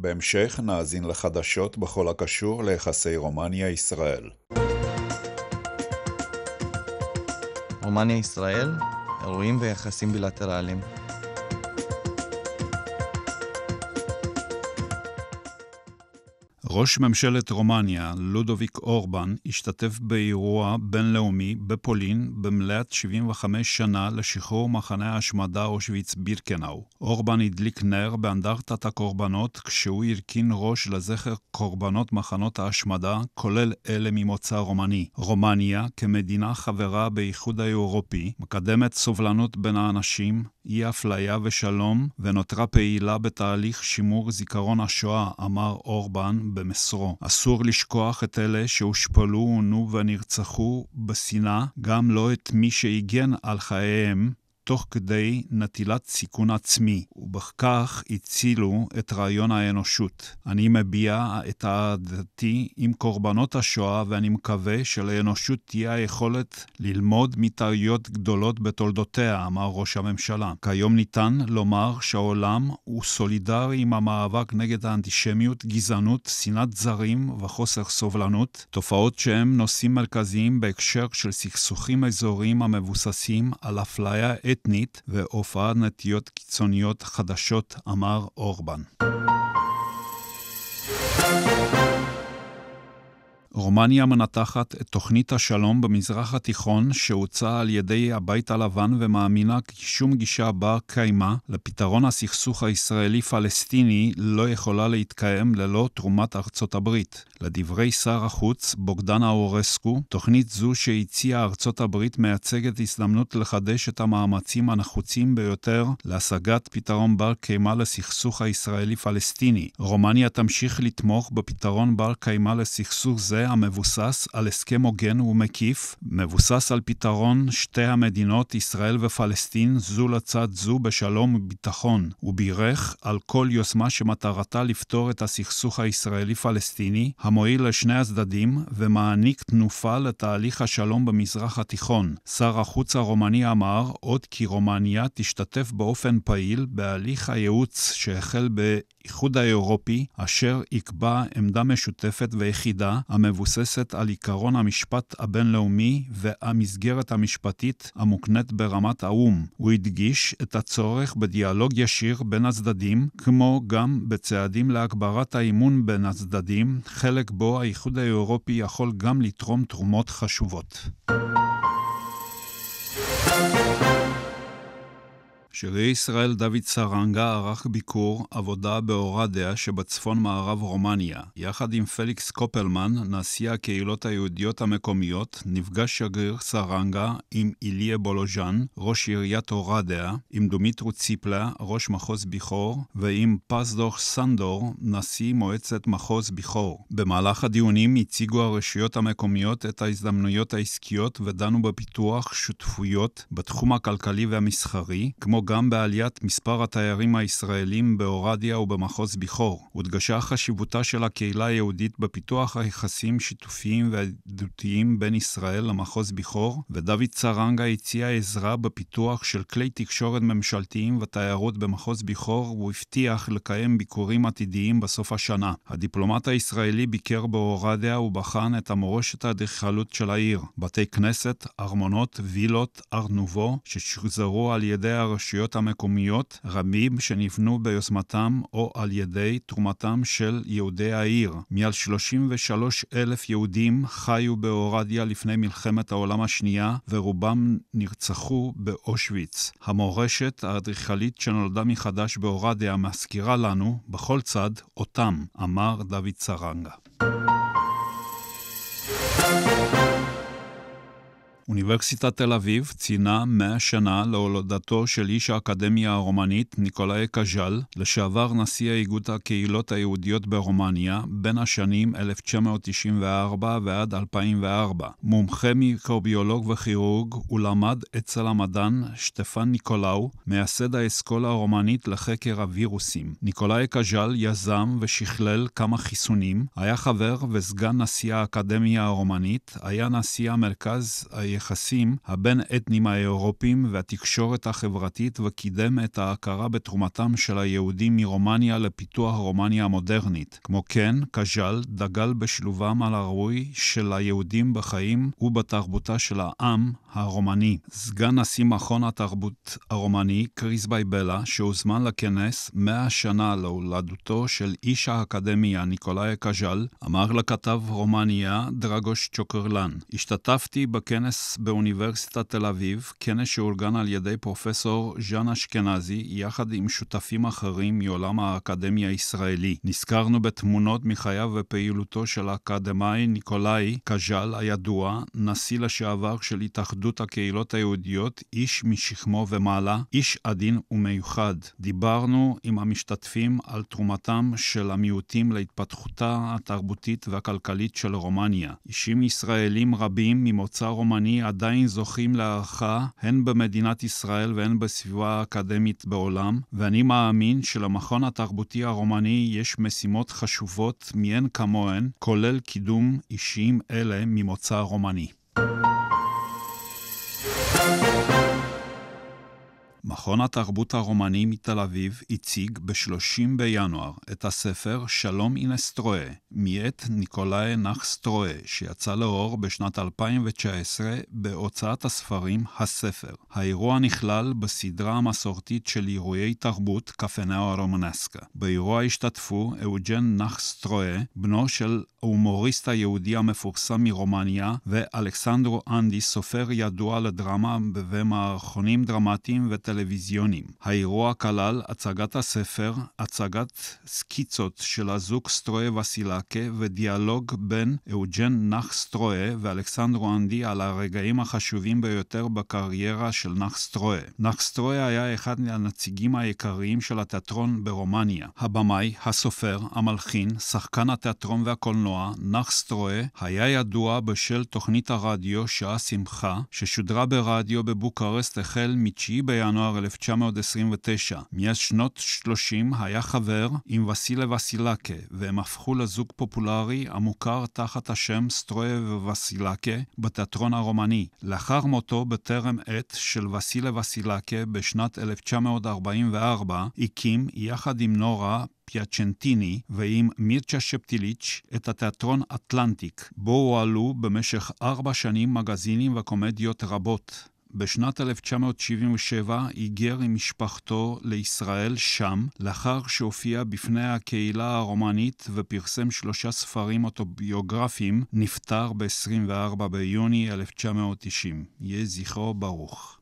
בהמשך נאזין לחדשות בכל הקשור ליחסי רומניה-ישראל. רומניה-ישראל, אירועים ויחסים בילטרליים. ראש ממשלת רומניה, לודוביק אורבן, השתתף באירוע בינלאומי בפולין במלאת 75 שנה לשחרור מחנה ההשמדה אושוויץ בירקנאו. אורבן הדליק נר באנדרטת הקורבנות כשהוא הרכין ראש לזכר קורבנות מחנות ההשמדה, כולל אלה ממוצא רומני. רומניה, כמדינה חברה באיחוד האירופי, מקדמת סובלנות בין האנשים, אי-אפליה ושלום, ונותרה פעילה בתהליך שימור זיכרון השואה, אמר אורבן במסרו. אסור לשכוח את אלה שהושפלו, עונו ונרצחו בשנאה, גם לא את מי שהגן על חייהם תוך כדי נטילת סיכון עצמי, ובכך הצילו את רעיון האנושות. אני מביע את אהדתי עם קורבנות השואה, ואני מקווה שלאנושות תהיה היכולת ללמוד מטעויות גדולות בתולדותיה, אמר ראש הממשלה. כיום ניתן לומר שהעולם הוא סולידרי עם המאבק נגד האנטישמיות, גזענות, שנאת זרים וחוסר סובלנות, תופעות שהם נושאים מרכזיים בהקשר של סכסוכים אזוריים המבוססים על אפליה אתית. אתנית והופעה נטיות קיצוניות חדשות, אמר אורבן. רומניה מנתחת את תוכנית השלום במזרח התיכון שהוצעה על ידי הבית הלבן ומאמינה כי שום גישה בר קיימא לפתרון הסכסוך הישראלי-פלסטיני לא יכולה להתקיים ללא תרומת ארצות הברית. לדברי שר החוץ בוגדן אורסקו, תוכנית זו שהציעה ארצות הברית מייצגת הזדמנות לחדש את המאמצים הנחוצים ביותר להשגת פתרון בר קיימא לסכסוך הישראלי-פלסטיני. רומניה תמשיך לתמוך בפתרון בר קיימא לסכסוך זה מתווה המבוסס על הסכם הוגן ומקיף, מבוסס על פתרון שתי המדינות ישראל ופלסטין זו לצד זו בשלום וביטחון, ובירך על כל יוזמה שמטרתה לפתור את הסכסוך הישראלי-פלסטיני, המועיל לשני הצדדים ומעניק תנופה לתהליך השלום במזרח התיכון. שר החוץ הרומני אמר עוד כי רומניה תשתתף באופן פעיל בהליך הייעוץ שהחל באיחוד האירופי, אשר יקבע עמדה משותפת ויחידה, המבוססת על עקרון המשפט הבינלאומי והמסגרת המשפטית המוקנית ברמת האו"ם. הוא הדגיש את הצורך בדיאלוג ישיר בין הצדדים, כמו גם בצעדים להגברת האימון בין הצדדים, חלק בו האיחוד האירופי יכול גם לתרום תרומות חשובות. שגריר ישראל דוד סרנגה ערך ביקור עבודה באורדיה שבצפון מערב רומניה. יחד עם פליקס קופלמן, נשיא הקהילות היהודיות המקומיות, נפגש שגריר סרנגה עם איליה בולוז'אן, ראש עיריית אורדיה, עם דומיטרו ציפלה, ראש מחוז ביחור, ועם פסדוך סנדור, נשיא מועצת מחוז ביחור. במהלך הדיונים הציגו הרשויות המקומיות את ההזדמנויות העסקיות ודנו בפיתוח שותפויות בתחום הכלכלי והמסחרי, כמו גם בעליית מספר התיירים הישראלים באורדיה ובמחוז ביחור. הודגשה חשיבותה של הקהילה היהודית בפיתוח היחסים שיתופיים ועדותיים בין ישראל למחוז ביחור, ודוד צרנגה הציע עזרה בפיתוח של כלי תקשורת ממשלתיים ותיירות במחוז ביחור, והוא הבטיח לקיים ביקורים עתידיים בסוף השנה. הדיפלומט הישראלי ביקר באורדיה ובחן את המורשת האדריכלות של העיר, בתי כנסת, ארמונות, וילות, ארנובו, נובו, ששוחזרו על ידי הרשויות הרשויות המקומיות רבים שנבנו ביוזמתם או על ידי תרומתם של יהודי העיר. מעל 33 אלף יהודים חיו באורדיה לפני מלחמת העולם השנייה, ורובם נרצחו באושוויץ. המורשת האדריכלית שנולדה מחדש באורדיה מזכירה לנו, בכל צד, אותם, אמר דוד סרנגה. אוניברסיטת תל אביב ציינה 100 שנה להולדתו של איש האקדמיה הרומנית ניקולאי קז'ל, לשעבר נשיא איגוד הקהילות היהודיות ברומניה, בין השנים 1994 ועד 2004. מומחה מיקרוביולוג וכירורג, הוא למד אצל המדען שטפן ניקולאו, מייסד האסכולה הרומנית לחקר הווירוסים. ניקולאי קז'ל יזם ושכלל כמה חיסונים, היה חבר וסגן נשיא האקדמיה הרומנית, היה נשיא המרכז היחסים הבין אתנים האירופים והתקשורת החברתית וקידם את ההכרה בתרומתם של היהודים מרומניה לפיתוח רומניה המודרנית. כמו כן, קז'ל דגל בשילובם על הראוי של היהודים בחיים ובתרבותה של העם, הרומני. סגן נשיא מכון התרבות הרומני, קריס בייבלה, שהוזמן לכנס 100 שנה להולדותו של איש האקדמיה ניקולאי קז'ל, אמר לכתב רומניה דרגוש צ'וקרלן: השתתפתי בכנס באוניברסיטת תל אביב, כנס שאורגן על ידי פרופסור ז'אן אשכנזי, יחד עם שותפים אחרים מעולם האקדמיה הישראלי. נזכרנו בתמונות מחייו ופעילותו של האקדמאי ניקולאי קז'ל הידוע, נשיא לשעבר של התאחדות אחדות הקהילות היהודיות, איש משכמו ומעלה, איש עדין ומיוחד. דיברנו עם המשתתפים על תרומתם של המיעוטים להתפתחותה התרבותית והכלכלית של רומניה. אישים ישראלים רבים ממוצא רומני עדיין זוכים להערכה הן במדינת ישראל והן בסביבה האקדמית בעולם, ואני מאמין שלמכון התרבותי הרומני יש משימות חשובות מאין כמוהן, כולל קידום אישים אלה ממוצא רומני. מכון התרבות הרומני מתל אביב הציג ב-30 בינואר את הספר "שלום אינה סטרואה" מאת ניקולאי נח סטרואה, שיצא לאור בשנת 2019 בהוצאת הספרים "הספר". האירוע נכלל בסדרה המסורתית של אירועי תרבות "קפנאו הרומנסקה". באירוע השתתפו אוג'ן סטרואה, בנו של ההומוריסט היהודי המפורסם מרומניה, ואלכסנדרו אנדי, סופר ידוע לדרמה ומערכונים דרמטיים וטלוויזיה. טלוויזיונים. האירוע כלל הצגת הספר, הצגת סקיצות של הזוג סטרויה וסילקה ודיאלוג בין אוג'ן נח סטרויה ואלכסנדרו אנדי על הרגעים החשובים ביותר בקריירה של נח סטרויה. נח סטרויה היה אחד מהנציגים העיקריים של התיאטרון ברומניה. הבמאי, הסופר, המלחין, שחקן התיאטרון והקולנוע, נח סטרויה, היה ידוע בשל תוכנית הרדיו "שעה שמחה", ששודרה ברדיו בבוקרסט החל מ-9 בינואר בינואר 1929. מאז שנות 30 היה חבר עם וסילה וסילקה, והם הפכו לזוג פופולרי המוכר תחת השם סטרויה וסילקה בתיאטרון הרומני. לאחר מותו בטרם עת של וסילה וסילקה בשנת 1944, הקים, יחד עם נורה, פיאצ'נטיני ועם מירצ'ה שפטיליץ' את התיאטרון אטלנטיק, בו הועלו במשך ארבע שנים מגזינים וקומדיות רבות. בשנת 1977 היגר עם משפחתו לישראל שם, לאחר שהופיע בפני הקהילה הרומנית ופרסם שלושה ספרים אוטוביוגרפיים, נפטר ב-24 ביוני 1990. יהיה זכרו ברוך.